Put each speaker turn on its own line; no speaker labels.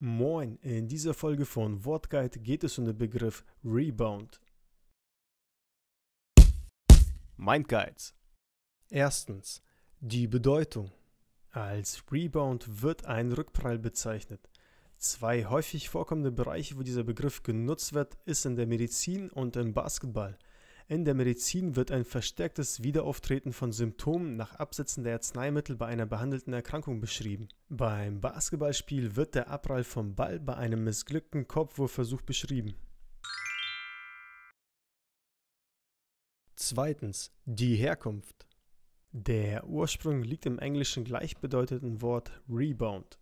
Moin, in dieser Folge von Wortguide geht es um den Begriff Rebound. Mindguides. Erstens, die Bedeutung. Als Rebound wird ein Rückprall bezeichnet. Zwei häufig vorkommende Bereiche, wo dieser Begriff genutzt wird, ist in der Medizin und im Basketball. In der Medizin wird ein verstärktes Wiederauftreten von Symptomen nach Absetzen der Arzneimittel bei einer behandelten Erkrankung beschrieben. Beim Basketballspiel wird der Abprall vom Ball bei einem missglückten Kopfwurfversuch beschrieben. Zweitens, die Herkunft. Der Ursprung liegt im englischen gleichbedeutenden Wort Rebound.